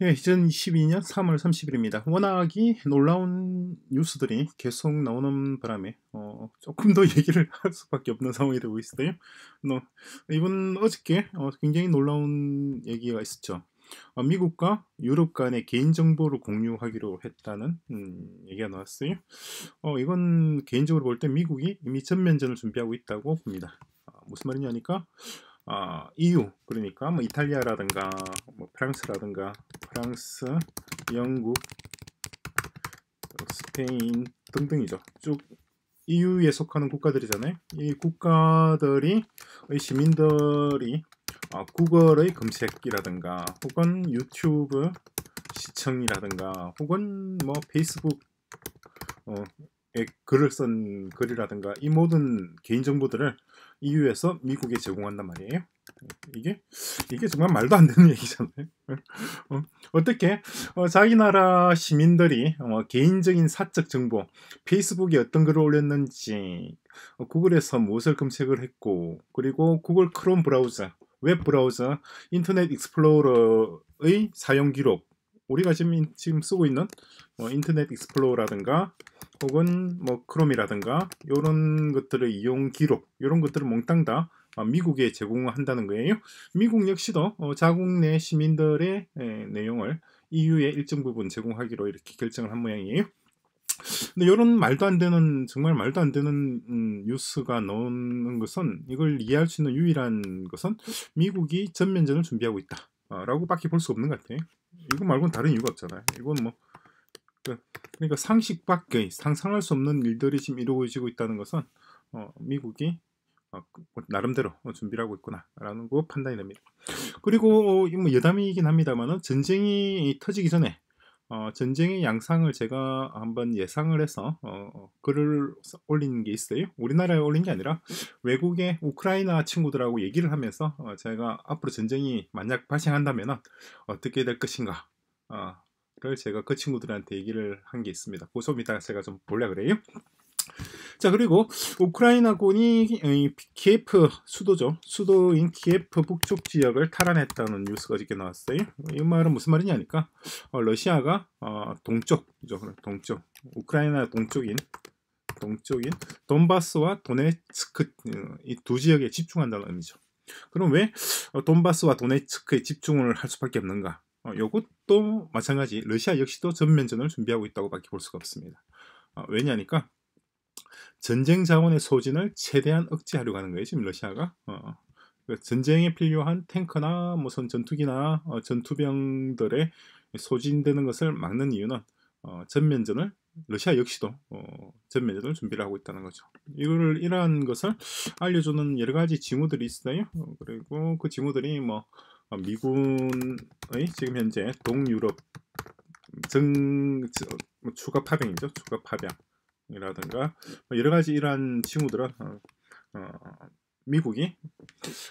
예, 2012년 3월 30일입니다. 워낙이 놀라운 뉴스들이 계속 나오는 바람에 어, 조금 더 얘기를 할 수밖에 없는 상황이 되고 있어요. 어, 이번 어저께 어, 굉장히 놀라운 얘기가 있었죠. 어, 미국과 유럽 간의 개인정보를 공유하기로 했다는 음, 얘기가 나왔어요. 어, 이건 개인적으로 볼 때 미국이 이미 전면전을 준비하고 있다고 봅니다. 아, 무슨 말이냐니까 어, EU 그러니까 뭐 이탈리아라든가 뭐 프랑스라든가 프랑스, 영국, 스페인 등등이죠. 쭉 EU에 속하는 국가들이잖아요. 이 국가들이 시민들이 어, 구글의 검색이라든가 혹은 유튜브 시청이라든가 혹은 뭐 페이스북 어, 예, 글을 쓴 글이라든가 이 모든 개인정보들을 EU에서 미국에 제공한단 말이에요. 이게 이게 정말 말도 안 되는 얘기잖아요. 어, 어떻게 어, 자기 나라 시민들이 어, 개인적인 사적 정보, 페이스북에 어떤 글을 올렸는지, 어, 구글에서 무엇을 검색을 했고, 그리고 구글 크롬 브라우저, 웹 브라우저, 인터넷 익스플로러의 사용 기록, 우리가 지금, 지금 쓰고 있는 뭐 인터넷 익스플로어라든가 혹은 뭐 크롬이라든가 이런 것들을 이용 기록 이런 것들을 몽땅 다 아, 미국에 제공한다는 거예요. 미국 역시도 어, 자국 내 시민들의 내용을 e u 의 일정 부분 제공하기로 이렇게 결정을 한 모양이에요. 근데 이런 말도 안 되는 정말 말도 안 되는 음, 뉴스가 나오는 것은 이걸 이해할 수 있는 유일한 것은 미국이 전면전을 준비하고 있다라고밖에 볼 수 없는 것 같아요. 이거 말고는 다른 이유가 없잖아요. 이건 뭐 그, 그러니까, 그니까 상식 밖의 상상할 수 없는 일들이 지금 이루어지고 있다는 것은 어, 미국이 어, 그, 나름대로 준비를 하고 있구나라는 거 그 판단이 됩니다. 그리고 뭐 여담이긴 합니다만은 전쟁이 터지기 전에 어, 전쟁의 양상을 제가 한번 예상을 해서 어, 어 글을 올린 게 있어요. 우리나라에 올린 게 아니라 외국의 우크라이나 친구들하고 얘기를 하면서 어, 제가 앞으로 전쟁이 만약 발생한다면 어떻게 될 것인가 어, 를 제가 그 친구들한테 얘기를 한 게 있습니다. 고소 미다 제가 좀 볼라 그래요. 자 그리고 우크라이나군이 키예프 수도죠 수도인 키예프 북쪽 지역을 탈환했다는 뉴스가 이렇게 나왔어요 이 말은 무슨 말이냐니까 어, 러시아가 어, 동쪽 죠 동쪽 우크라이나 동쪽인 동쪽인 돈바스와 도네츠크 이 두 지역에 집중한다는 의미죠 그럼 왜 어, 돈바스와 도네츠크에 집중을 할 수밖에 없는가 어, 요것도 마찬가지 러시아 역시도 전면전을 준비하고 있다고 밖에 볼 수가 없습니다 어, 왜냐니까 전쟁 자원의 소진을 최대한 억제하려고 하는 거예요. 지금 러시아가. 어. 어. 그러니까 전쟁에 필요한 탱크나 무슨 전투기나 어, 전투병들의 소진되는 것을 막는 이유는 어, 전면전을 러시아 역시도 어, 전면전을 준비를 하고 있다는 거죠. 이거를 이러한 것을 알려주는 여러 가지 징후들이 있어요. 어, 그리고 그 징후들이 뭐 어, 미군의 지금 현재 동유럽 정 뭐, 추가 파병이죠. 추가 파병. 이라든가 뭐 여러 가지 이러한 칭호들은 어, 어, 미국이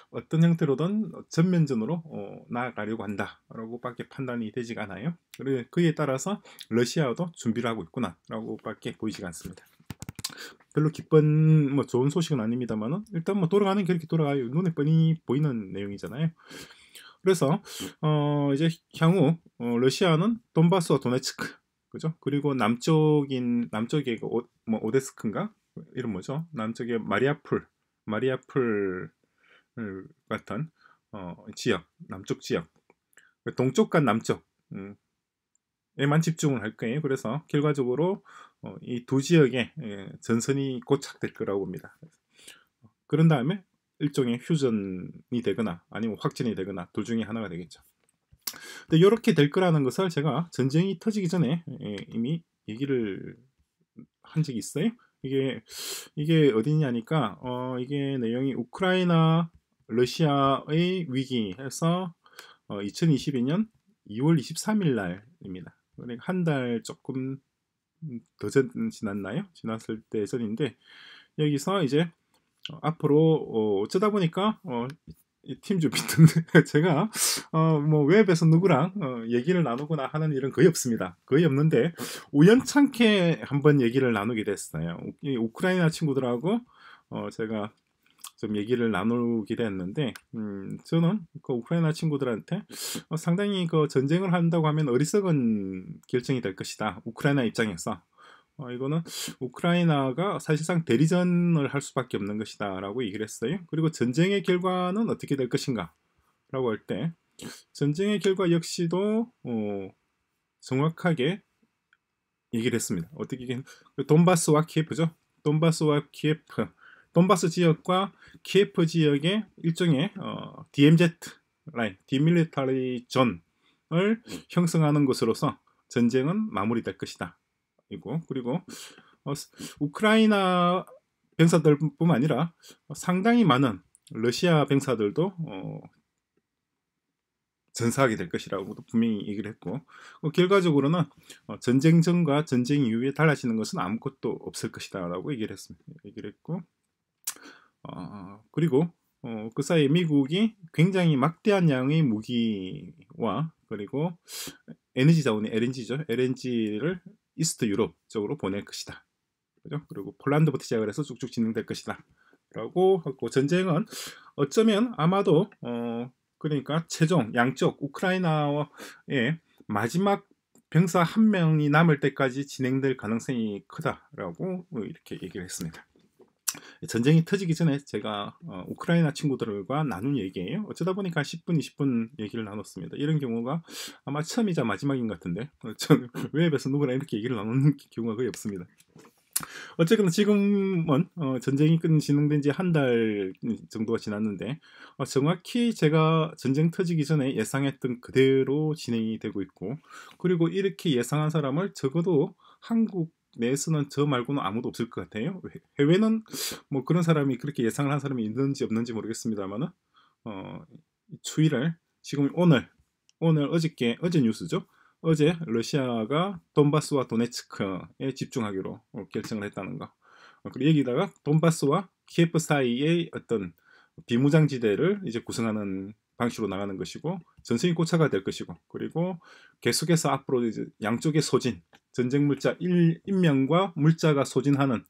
어떤 형태로든 전면전으로 어, 나아가려고 한다라고밖에 판단이 되지가 않아요. 그리고 그에 따라서 러시아도 준비를 하고 있구나라고밖에 보이지가 않습니다. 별로 기쁜 뭐 좋은 소식은 아닙니다만은 일단 뭐 돌아가는 게 이렇게 돌아가요. 눈에 뻔히 보이는 내용이잖아요. 그래서 어, 이제 향후 어, 러시아는 돈바스와 도네츠크 그죠? 그리고 남쪽인 남쪽에 그 오, 뭐 오데스크인가 이름 뭐죠? 남쪽에 마리아풀 마리아풀 같은 어, 지역 남쪽 지역 그 동쪽과 남쪽 음, 에만 집중을 할 거예요. 그래서 결과적으로 어, 이두 지역에 예, 전선이 고착될 거라고 봅니다. 그런 다음에 일종의 휴전이 되거나 아니면 확진이 되거나 둘 중에 하나가 되겠죠. 근데 이렇게 될 거라는 것을 제가 전쟁이 터지기 전에 예, 이미 얘기를 한 적이 있어요. 이게 이게 어디냐니까 어, 이게 내용이 우크라이나 러시아의 위기에서 어, 2022년 2월 23일 날입니다. 그러니까 한 달 조금 더 지났나요? 지났을 때 전인데 여기서 이제 어, 앞으로 어, 어쩌다 보니까 어, 팀 주피트인데 제가 어 뭐 웹에서 누구랑 어 얘기를 나누거나 하는 일은 거의 없습니다. 거의 없는데 우연찮게 한번 얘기를 나누게 됐어요. 이 우, 크라이나 친구들하고 어 제가 좀 얘기를 나누게 됐는데 음 저는 그 우크라이나 친구들한테 어, 상당히 그 전쟁을 한다고 하면 어리석은 결정이 될 것이다. 우크라이나 입장에서 어, 이거는 우크라이나가 사실상 대리전을 할 수밖에 없는 것이다라고 얘기를 했어요. 그리고 전쟁의 결과는 어떻게 될 것인가라고 할 때 전쟁의 결과 역시도 어, 정확하게 얘기를 했습니다. 어떻게 돈바스와 키예프죠. 돈바스와 키예프, 돈바스 지역과 키예프 지역의 일종의 어, DMZ 라인, 디밀리터리 존을 형성하는 것으로서 전쟁은 마무리될 것이다. 이고 그리고 어, 우크라이나 병사들뿐만 아니라 상당히 많은 러시아 병사들도 어, 전사하게 될 것이라고도 분명히 얘기를 했고 어, 결과적으로는 어, 전쟁 전과 전쟁 이후에 달라지는 것은 아무것도 없을 것이다라고 얘기를 했습니다. 얘기를 했고 어, 그리고 어, 그 사이 에 미국이 굉장히 막대한 양의 무기와 그리고 에너지 자원이 LNG죠. LNG를 이스트 유럽 쪽으로 보낼 것이다. 그죠? 그리고 폴란드부터 시작을 해서 쭉쭉 진행될 것이다. 라고 하고 전쟁은 어쩌면 아마도 어 그러니까 최종 양쪽 우크라이나의 마지막 병사 한 명이 남을 때까지 진행될 가능성이 크다라고 이렇게 얘기를 했습니다. 전쟁이 터지기 전에 제가 어, 우크라이나 친구들과 나눈 얘기예요. 어쩌다 보니까 10분, 20분 얘기를 나눴습니다. 이런 경우가 아마 처음이자 마지막인 것 같은데 어, 저는 웹에서 누구나 이렇게 얘기를 나누는 경우가 거의 없습니다. 어쨌거나 지금은 어, 전쟁이 끝 진행된 지 한 달 정도가 지났는데 어, 정확히 제가 전쟁 터지기 전에 예상했던 그대로 진행이 되고 있고 그리고 이렇게 예상한 사람을 적어도 한국 내에서는 저 말고는 아무도 없을 것 같아요. 해외는 뭐 그런 사람이 그렇게 예상을 한 사람이 있는지 없는지 모르겠습니다만은 어, 추이를 지금 오늘 오늘 어저께 어제 뉴스죠. 어제 러시아가 돈바스와 도네츠크에 집중하기로 결정을 했다는 거. 어, 그리고 여기다가 돈바스와 키예프 사이의 어떤 비무장지대를 이제 구성하는 방식으로 나가는 것이고 전선이 고차가 될 것이고 그리고 계속해서 앞으로 이제 양쪽의 소진 전쟁 물자 1 인명과 물자가 소진하는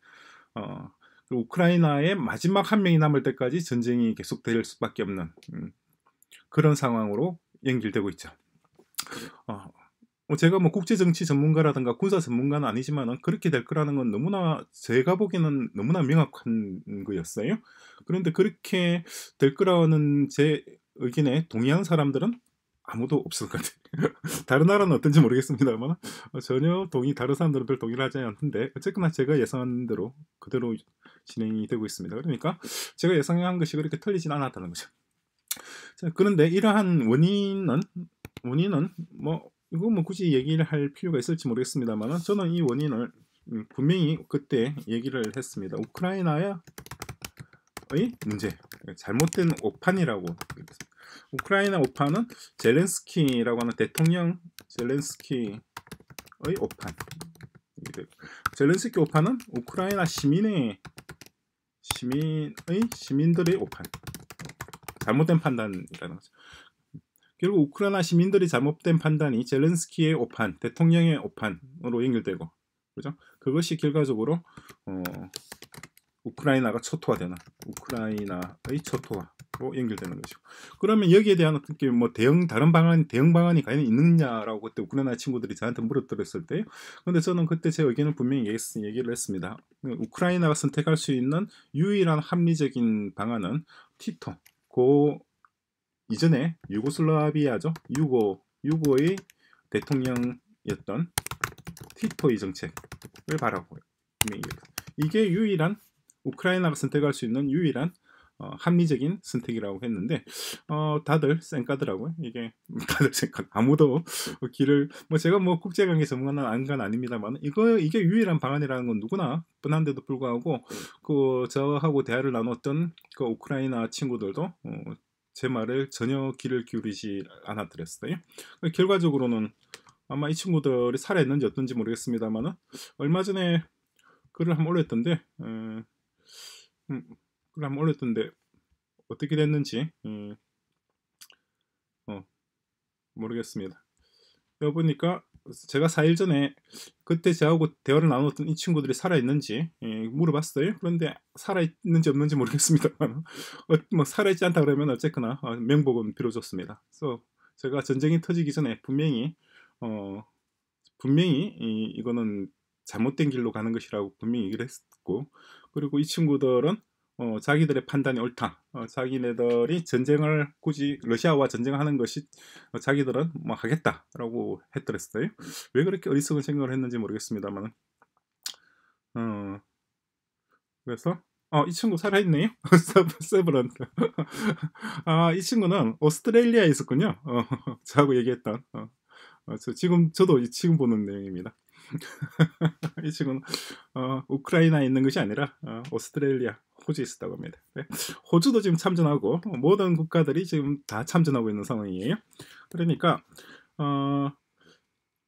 어, 그리고 우크라이나의 마지막 한 명이 남을 때까지 전쟁이 계속될 수밖에 없는 음, 그런 상황으로 연결되고 있죠. 어, 뭐 제가 뭐 국제 정치 전문가라든가 군사 전문가는 아니지만 그렇게 될 거라는 건 너무나 제가 보기에는 너무나 명확한 거였어요. 그런데 그렇게 될 거라는 제 의견에 동의한 사람들은 아무도 없을 것 같아요. 다른 나라는 어떤지 모르겠습니다만 어, 전혀 동의 다른 사람들은 별 동의를 하지 않는데 어쨌거나 제가 예상한 대로 그대로 진행이 되고 있습니다. 그러니까 제가 예상한 것이 그렇게 틀리진 않았다는 거죠. 자, 그런데 이러한 원인은 원인은 뭐 이거 뭐 굳이 얘기를 할 필요가 있을지 모르겠습니다만 저는 이 원인을 분명히 그때 얘기를 했습니다. 우크라이나의 문제, 잘못된 오판이라고 그랬습니다. 우크라이나 오판은 젤렌스키라고 하는 대통령 젤렌스키의 오판. 젤렌스키 오판은 우크라이나 시민의 시민의 시민들의 오판. 잘못된 판단이라는 거죠. 결국 우크라이나 시민들이 잘못된 판단이 젤렌스키의 오판, 대통령의 오판으로 연결되고, 그죠? 그것이 결과적으로 어, 우크라이나가 초토화되는 우크라이나의 초토화 로 연결되는 것이고 그러면 여기에 대한 어떻게 뭐 대응 다른 방안 대응 방안이 과연 있느냐라고 그때 우크라이나 친구들이 저한테 물어들었을 때요. 근데 저는 그때 제 의견을 분명히 얘기를 했습니다. 우크라이나가 선택할 수 있는 유일한 합리적인 방안은 티토 고 이전에 유고슬라비아죠 유고 유고의 대통령이었던 티토의 정책을 바라고요. 이게 유일한 우크라이나가 선택할 수 있는 유일한 어, 합리적인 선택이라고 했는데 어, 다들 쌩까더라고요. 이게 다들 쌩까 아무도 길을 뭐 제가 뭐 국제관계 전문가는 안간 아닙니다만 이거 이게 유일한 방안이라는 건 누구나 뻔한데도 불구하고 그 저하고 대화를 나눴던 그 우크라이나 친구들도 어, 제 말을 전혀 귀를 기울이지 않았더랬어요. 그 결과적으로는 아마 이 친구들이 살아있는지 어떤지 모르겠습니다만 얼마 전에 글을 한번 올렸던데 음, 댓글 한번 올렸던데 어떻게 됐는지 음, 어, 모르겠습니다. 여 보니까 제가 4일 전에 그때 저하고 대화를 나눴던 이 친구들이 살아있는지 예, 물어봤어요. 그런데 살아있는지 없는지 모르겠습니다만 어, 뭐 살아있지 않다 그러면 어쨌거나 어, 명복은 빌어줬습니다. 그래서 제가 전쟁이 터지기 전에 분명히 어, 분명히 이, 이거는 잘못된 길로 가는 것이라고 분명히 얘기를 했고 그리고 이 친구들은 어, 자기들의 판단이 옳다. 어, 자기네들이 전쟁을 굳이 러시아와 전쟁하는 것이 어, 자기들은 뭐 하겠다라고 했더랬어요. 왜 그렇게 어리석은 생각을 했는지 모르겠습니다만, 어, 그래서 어, 이 친구 살아있네요. 세브런트. 아, 이 친구는 오스트레일리아에 있었군요. 어, 저하고 얘기했던. 어, 어, 저 지금 저도 지금 보는 내용입니다. 이 친구는 어, 우크라이나에 있는 것이 아니라 어, 오스트레일리아, 호주에 있었다고 합니다. 네. 호주도 지금 참전하고 모든 국가들이 지금 다 참전하고 있는 상황이에요. 그러니까 어,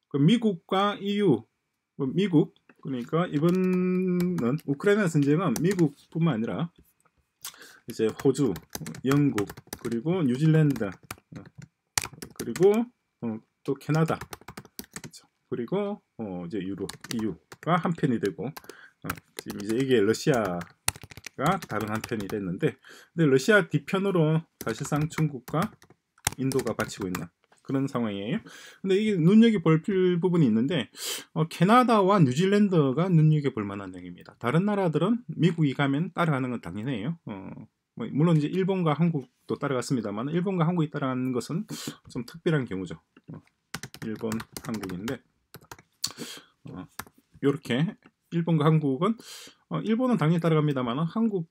그 미국과 EU, 뭐 미국 그러니까 이번은 우크라이나 전쟁은 미국뿐만 아니라 이제 호주, 영국 그리고 뉴질랜드 어, 그리고 어, 또 캐나다 그리고 어, 이제 유로 EU가 한 편이 되고 어, 지금 이제 이게 러시아가 다른 한 편이 됐는데 근데 러시아 뒤편으로 사실상 중국과 인도가 바치고 있는 그런 상황이에요. 근데 이게 눈여겨볼 부분이 있는데 어, 캐나다와 뉴질랜드가 눈여겨볼 만한 내용입니다. 다른 나라들은 미국이 가면 따라가는 건 당연해요. 어, 뭐 물론 이제 일본과 한국도 따라갔습니다만 일본과 한국이 따라가는 것은 좀 특별한 경우죠. 어, 일본, 한국인데 이렇게 어, 일본과 한국은 어, 일본은 당연히 따라갑니다만 한국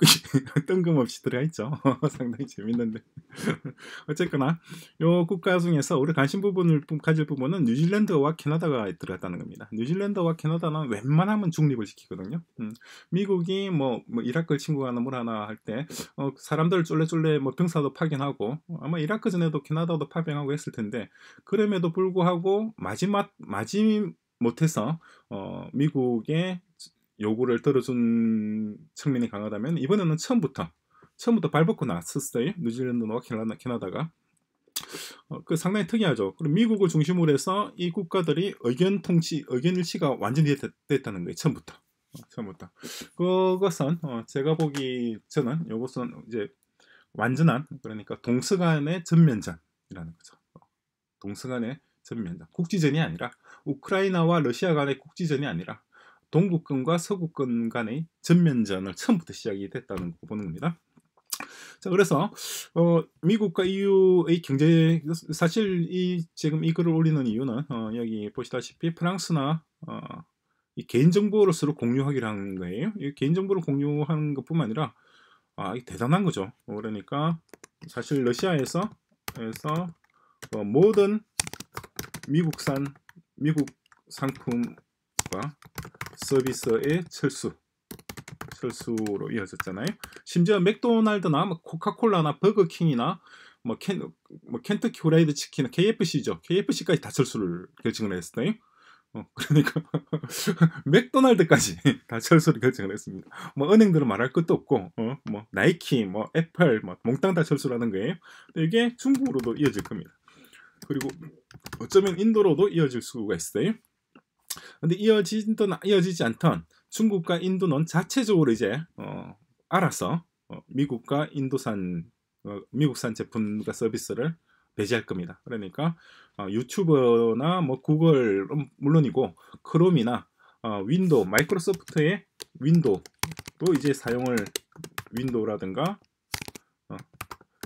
그, 뜬금없이 들어가 있죠. 상당히 재밌는데. 어쨌거나 요 국가 중에서 우리 관심 부분을 가질 부분은 뉴질랜드와 캐나다가 들어갔다는 겁니다. 뉴질랜드와 캐나다는 웬만하면 중립을 시키거든요. 음, 미국이 뭐, 뭐 이라크 친구 가나뭘 하나 할때 어, 사람들 쫄래쫄래 뭐 병사도 파견하고 아마 이라크 전에도 캐나다도 파병하고 했을 텐데 그럼에도 불구하고 마지막 마지 못해서 어, 미국의 요구를 들어준 측면이 강하다면 이번에는 처음부터 처음부터 발벗고 나섰어요. 뉴질랜드와 캐나다, 캐나다가 어, 그 상당히 특이하죠. 그럼 미국을 중심으로 해서 이 국가들이 의견 통치, 의견 일치가 완전히 됐, 다는 거예요. 처음부터. 어, 처음부터. 그것은 어, 제가 보기 저는 이것은 이제 완전한 그러니까 동서간의 전면전이라는 거죠. 어, 동서간의 전면전. 국지전이 아니라 우크라이나와 러시아 간의 국지전이 아니라 동구권과 서구권 간의 전면전을 처음부터 시작이 됐다는 거 보는 겁니다. 자 그래서 어, 미국과 EU의 경제 사실 이 지금 이 글을 올리는 이유는 어, 여기 보시다시피 프랑스나 어, 이 개인정보를 서로 공유하기로 한 거예요. 이 개인정보를 공유하는 것뿐만 아니라 아, 대단한 거죠. 어, 그러니까 사실 러시아에서 에서 어, 모든 미국산 미국 상품 서비스 서비스의 철수 철수로 이어졌잖아요. 심지어 맥도날드나 뭐 코카콜라나 버거킹이나 뭐, 켄, 뭐 켄터키 후라이드 치킨, KFC죠. KFC까지 다 철수를 결정을 했어요. 어, 그러니까 맥도날드까지 다 철수를 결정을 했습니다. 뭐 은행들은 말할 것도 없고, 어, 뭐 나이키, 뭐 애플, 뭐 몽땅 다 철수라는 거예요. 이게 중국으로도 이어질 겁니다. 그리고 어쩌면 인도로도 이어질 수가 있어요. 근데 이어지던 이어지지 않던 중국과 인도는 자체적으로 이제 어, 알아서 어, 미국과 인도산 어, 미국산 제품과 서비스를 배제할 겁니다. 그러니까 어, 유튜브나뭐 구글 물론이고 크롬이나 어, 윈도우 마이크로소프트의 윈도우도 이제 사용을 윈도우라든가 어,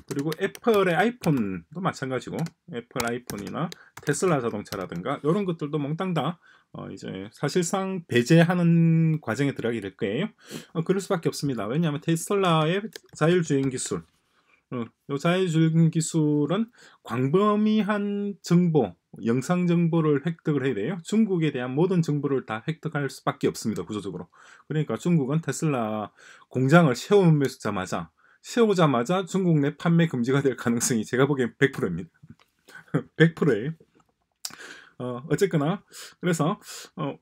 그리고 애플의 아이폰도 마찬가지고 애플 아이폰이나 테슬라 자동차라든가 이런 것들도 몽땅 다 어, 이제 사실상 배제하는 과정에 들어가게 될 거예요. 어, 그럴 수밖에 없습니다. 왜냐하면 테슬라의 자율주행 기술, 어, 이 자율주행 기술은 광범위한 정보, 영상 정보를 획득을 해야 돼요. 중국에 대한 모든 정보를 다 획득할 수밖에 없습니다. 구조적으로. 그러니까 중국은 테슬라 공장을 세우면서자마자 세우자마자 중국 내 판매 금지가 될 가능성이 제가 보기엔 100%입니다. 100%예요. 어, 어쨌거나 그래서 어,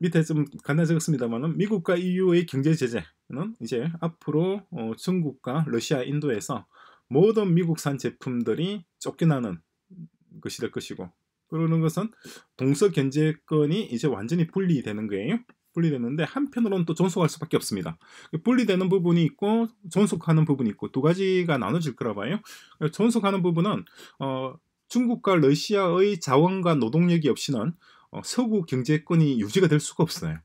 밑에 좀 간단히 적었습니다만은 미국과 EU의 경제 제재는 이제 앞으로 어, 중국과 러시아, 인도에서 모든 미국산 제품들이 쫓겨나는 것이 될 것이고 그러는 것은 동서 견제권이 이제 완전히 분리되는 거예요. 분리되는데 한편으로는 또 존속할 수밖에 없습니다. 분리되는 부분이 있고 존속하는 부분이 있고 두 가지가 나눠질 거라 봐요. 존속하는 부분은 어, 중국과 러시아의 자원과 노동력이 없이는 어, 서구 경제권이 유지가 될 수가 없어요.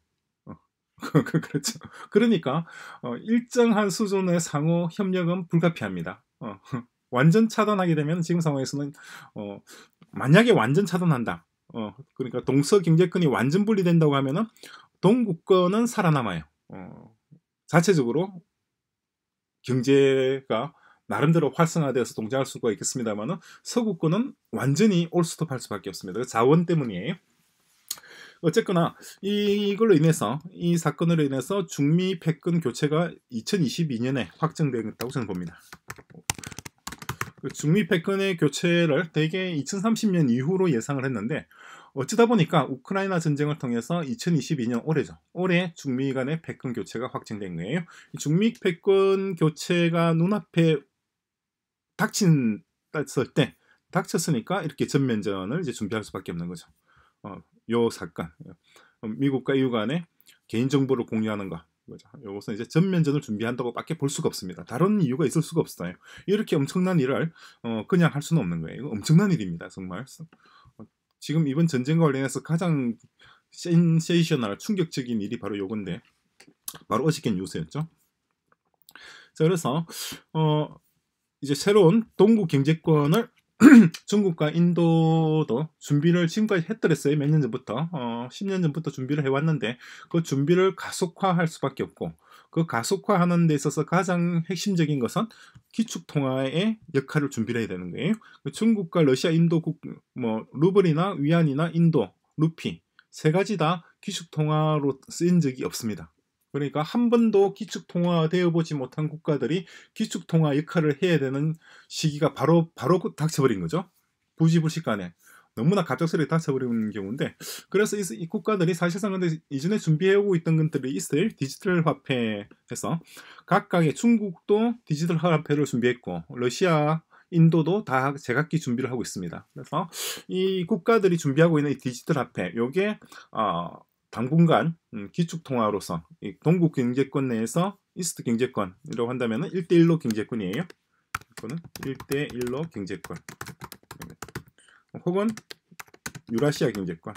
어, 그, 그, 그렇죠. 그러니까 어, 일정한 수준의 상호 협력은 불가피합니다. 어, 완전 차단하게 되면 지금 상황에서는 어, 만약에 완전 차단한다. 그러니까 동서 경제권이 완전 분리된다고 하면은 동국권은 살아남아요. 자체적으로 경제가 나름대로 활성화되어서 동작할 수가 있겠습니다만은 서구권은 완전히 올스톱할 수밖에 없습니다. 자원 때문이에요. 어쨌거나 이걸로 인해서 이 사건으로 인해서 중미 패권 교체가 2022년에 확정되었다고 저는 봅니다. 그 중미 패권의 교체를 대개 2030년 이후로 예상을 했는데 어쩌다 보니까 우크라이나 전쟁을 통해서 2022년 올해죠. 올해 중미 간의 패권 교체가 확정된 거예요. 중미 패권 교체가 눈앞에 닥친었을 때 닥쳤으니까 이렇게 전면전을 이제 준비할 수밖에 없는 거죠. 어, 요 사건 어, 미국과 EU 간에 개인 정보를 공유하는 거이 요것은 이제 전면전을 준비한다고밖에 볼 수가 없습니다. 다른 이유가 있을 수가 없어요. 이렇게 엄청난 일을 어, 그냥 할 수는 없는 거예요. 이거 엄청난 일입니다, 정말. 어, 지금 이번 전쟁과 관련해서 가장 센세이셔널 충격적인 일이 바로 요건데 바로 어저께 뉴스였죠. 자, 그래서 어 이제 새로운 동국 경제권을 중국과 인도도 준비를 지금까지 했더랬어요. 몇 년 전부터. 어, 10년 전부터 준비를 해왔는데 그 준비를 가속화할 수밖에 없고 그 가속화하는 데 있어서 가장 핵심적인 것은 기축 통화의 역할을 준비를 해야 되는 거예요. 그 중국과 러시아, 인도 국, 뭐 루블이나 위안이나 인도, 루피 세 가지 다 기축 통화로 쓰인 적이 없습니다. 그러니까 한 번도 기축통화되어 보지 못한 국가들이 기축통화 역할을 해야 되는 시기가 바로 바로 그 닥쳐버린 거죠. 부지불식간에 너무나 갑작스레 닥쳐버리는 경우인데 그래서 이, 이 국가들이 사실상 근데 이전에 준비해오고 있던 것들이 있을 디지털 화폐에서 각각의 중국도 디지털 화폐를 준비했고 러시아 인도도 다 제각기 준비를 하고 있습니다. 그래서 이 국가들이 준비하고 있는 이 디지털 화폐, 요게 어, 당분간 음, 기축통화로서 동국 경제권 내에서 이스트 경제권이라고 한다면 1대1로 경제권이에요. 이거는 1대1로 경제권. 혹은 유라시아 경제권.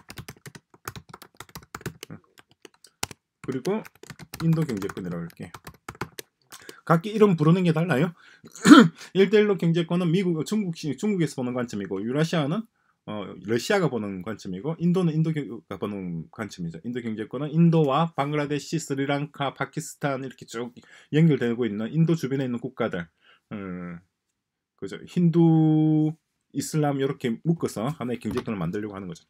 음. 그리고 인도 경제권이라고 할게요. 각기 이름 부르는 게 달라요. 1대1로 경제권은 미국, 중국, 중국에서 보는 관점이고, 유라시아는 어, 러시아가 보는 관점이고 인도는 인도가 보는 관점이죠. 인도 경제권은 인도와 방글라데시, 스리랑카, 파키스탄 이렇게 쭉 연결되고 있는 인도 주변에 있는 국가들, 음, 그죠? 힌두, 이슬람 이렇게 묶어서 하나의 경제권을 만들려고 하는 거죠.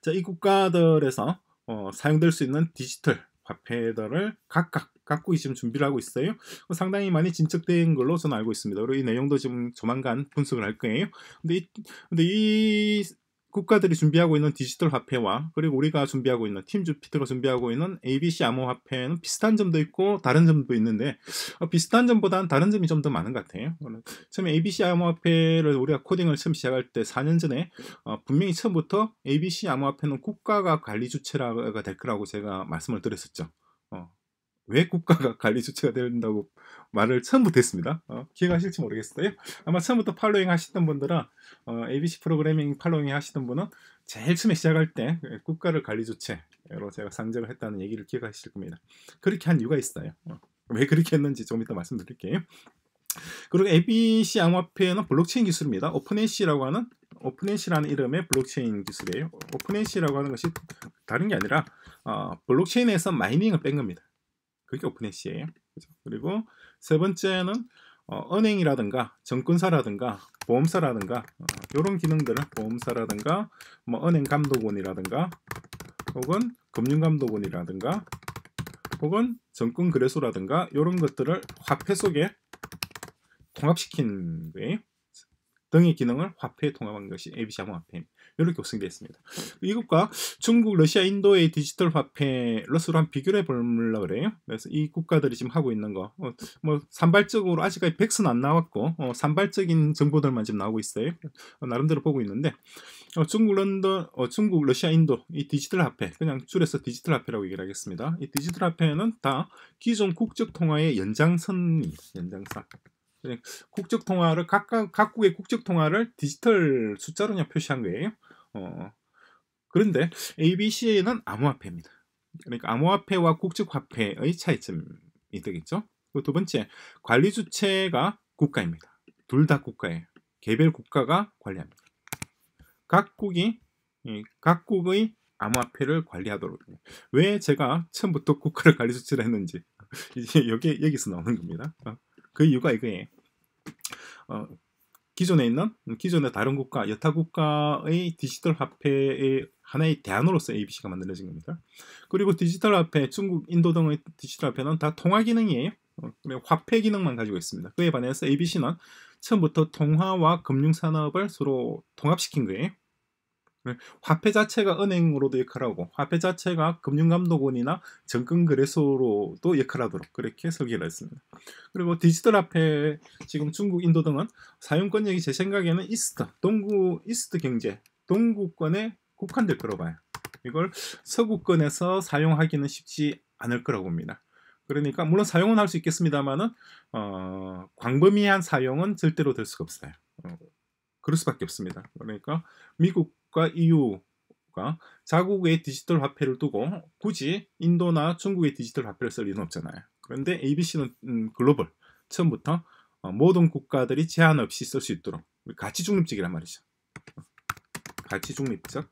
자, 이 국가들에서 어, 사용될 수 있는 디지털 화폐들을 각각 갖고 지금 준비를 하고 있어요. 상당히 많이 진척된 걸로 저는 알고 있습니다. 그리고 이 내용도 지금 조만간 분석을 할 거예요. 근데 이, 근데 이 국가들이 준비하고 있는 디지털 화폐와 그리고 우리가 준비하고 있는 팀 주피터가 준비하고 있는 ABC 암호 화폐는 비슷한 점도 있고 다른 점도 있는데 어, 비슷한 점보다는 다른 점이 좀 더 많은 것 같아요. 처음에 ABC 암호 화폐를 우리가 코딩을 처음 시작할 때 4년 전에 어, 분명히 처음부터 ABC 암호 화폐는 국가가 관리 주체가 될 거라고 제가 말씀을 드렸었죠. 왜 국가가 관리 주체가 된다고 말을 처음부터 했습니다. 어, 기억하 실지 모르겠어요. 아마 처음부터 팔로잉 하시던 분들은 어, ABC 프로그래밍 팔로잉 하시던 분은 제일 처음에 시작할 때 국가를 관리 주체로 제가 상정을 했다는 얘기를 기억하실 겁니다. 그렇게 한 이유가 있어요. 어, 왜 그렇게 했는지 좀 이따 말씀드릴게요. 그리고 ABC 암호화폐는 블록체인 기술입니다. 오픈NC라고 하는 오픈NC라는 이름의 블록체인 기술이에요. 오픈NC라고 하는 것이 다른 게 아니라 어, 블록체인에서 마이닝을 뺀 겁니다. 그게 오픈에시예요. 그죠? 그리고 세 번째는 어, 은행이라든가 정권사라든가 보험사라든가 어, 이런 기능들은 보험사라든가 뭐 은행감독원이라든가 혹은 금융감독원이라든가 혹은 정권 거래소라든가 이런 것들을 화폐 속에 통합시킨 거예요. 등의 기능을 화폐에 통합한 것이 에비샤암화폐입니다 이렇게 구성되어 있습니다. 이것과 중국, 러시아, 인도의 디지털 화폐 러스로 한 비교를 해보려고 그래요. 그래서 이 국가들이 지금 하고 있는 거, 어, 뭐 산발적으로 아직까지 백선안 나왔고 어, 산발적인 정보들만 지금 나오고 있어요. 어, 나름대로 보고 있는데 어, 중국, 런던, 어, 중국, 러시아, 인도 이 디지털 화폐, 그냥 줄여서 디지털 화폐라고 얘기를 하겠습니다. 이 디지털 화폐는 다 기존 국적 통화의 연장선입니다. 연장선. 네, 국적 통화를 각각 각국의 국적 통화를 디지털 숫자로 그냥 표시한 거예요. 어, 그런데 ABC는 암호화폐입니다. 그러니까 암호화폐와 국적화폐의 차이점이 되겠죠. 두 번째, 관리 주체가 국가입니다. 둘 다 국가예요. 개별 국가가 관리합니다. 각국이 각국의 암호화폐를 관리하도록 왜 제가 처음부터 국가를 관리 주체를 했는지 이제 여기 여기서 나오는 겁니다. 어. 그 이유가 이거예요. 어, 기존에 있는 기존의 다른 국가 여타 국가의 디지털 화폐의 하나의 대안으로서 ABC가 만들어진 겁니다. 그리고 디지털 화폐 중국 인도 등의 디지털 화폐는 다 통화 기능이에요. 어, 화폐 기능만 가지고 있습니다. 그에 반해서 ABC는 처음부터 통화와 금융 산업을 서로 통합시킨 거예요. 화폐 자체가 은행으로도 역할하고 화폐 자체가 금융감독원이나 정권거래소로도 역할하도록 그렇게 설계를 했습니다. 그리고 디지털 화폐 지금 중국, 인도 등은 사용권력이제 생각에는 이스트, 동구 이스트 경제, 동구권에 국한될 거로 봐요. 이걸 서구권에서 사용하기는 쉽지 않을 거라고 봅니다. 그러니까 물론 사용은 할 수 있겠습니다만은 어, 광범위한 사용은 절대로 될 수가 없어요. 어, 그럴 수밖에 없습니다. 그러니까 미국 국과 EU가 자국의 디지털 화폐를 두고 굳이 인도나 중국의 디지털 화폐를 쓸리는 없잖아요. 그런데 ABC는 음, 글로벌 처음부터 어, 모든 국가들이 제한 없이 쓸 수 있도록 가치 중립적이란 말이죠. 가치 중립적으로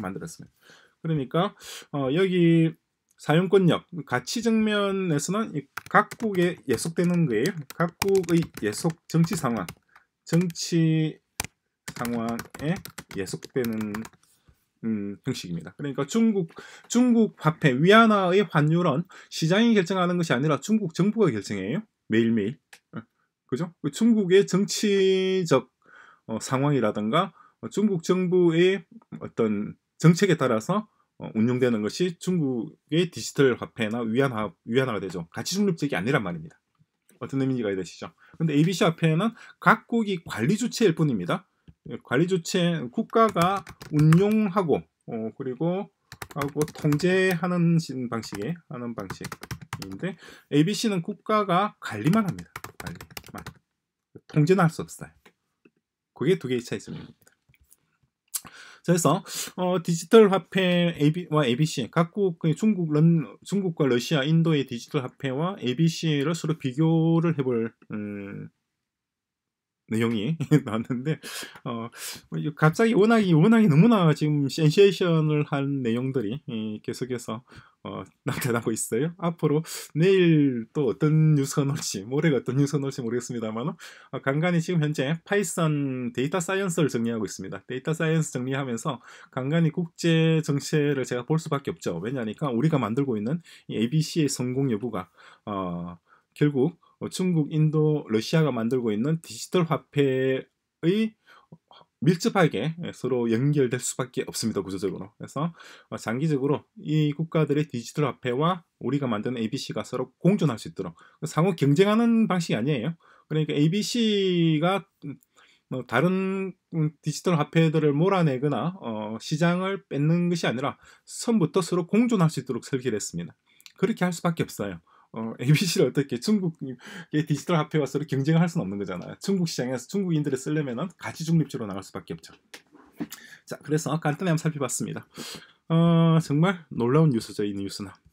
만들었습니다. 그러니까 어, 여기 사용권력 가치 정면에서는 각국의 예속되는 거예요. 각국의 예속 정치 상황, 정치 상황에 예속되는 음, 형식입니다. 그러니까 중국 중국 화폐 위안화의 환율은 시장이 결정하는 것이 아니라 중국 정부가 결정해요. 매일매일. 어, 그죠? 그 중국의 정치적 어, 상황이라든가 어, 중국 정부의 어떤 정책에 따라서 어, 운영되는 것이 중국의 디지털 화폐나 위안화, 위안화가 되죠. 가치 중립적이 아니란 말입니다. 어떤 의미인지가 이해되시죠? 근데 ABC 화폐는 각국이 관리 주체일 뿐입니다. 관리 조치 국가가 운용하고 어, 그리고 하고 아, 뭐 통제하는 방식에 하는 방식인데 ABC는 국가가 관리만 합니다. 관리만 통제는 할 수 없어요. 그게 두 개의 차이점입니다. 그래서 어, 디지털 화폐와 AB, ABC 각국 그 중국 런, 중국과 러시아 인도의 디지털 화폐와 ABC를 서로 비교를 해볼 음, 내용이 나왔는데 어 뭐 갑자기 워낙이 워낙이 너무나 지금 센세이션을 한 내용들이 예, 계속해서 어, 나타나고 있어요. 앞으로 내일 또 어떤 뉴스가 나올지 모레가 어떤 뉴스가 나올지 모르겠습니다만 어, 간간히 지금 현재 파이썬 데이터 사이언스를 정리하고 있습니다. 데이터 사이언스 정리하면서 간간히 국제 정체를 제가 볼 수밖에 없죠. 왜냐니까 우리가 만들고 있는 ABC의 성공 여부가 어, 결국 어, 중국, 인도, 러시아가 만들고 있는 디지털 화폐의 밀접하게 예, 서로 연결될 수밖에 없습니다 구조적으로 그래서 어, 장기적으로 이 국가들의 디지털 화폐와 우리가 만드는 ABC가 서로 공존할 수 있도록 그 상호 경쟁하는 방식이 아니에요 그러니까 ABC가 음, 뭐 다른 음, 디지털 화폐들을 몰아내거나 어, 시장을 뺏는 것이 아니라 선부터 서로 공존할 수 있도록 설계를 했습니다 그렇게 할 수밖에 없어요 어, ABC를 어떻게 중국의 디지털 화폐와 서로 경쟁을 할 수는 없는 거잖아요. 중국 시장에서 중국인들을 쓰려면 가치 중립적로 나갈 수밖에 없죠. 자, 그래서 간단히 한번 살펴봤습니다. 어, 정말 놀라운 뉴스죠, 이 뉴스는.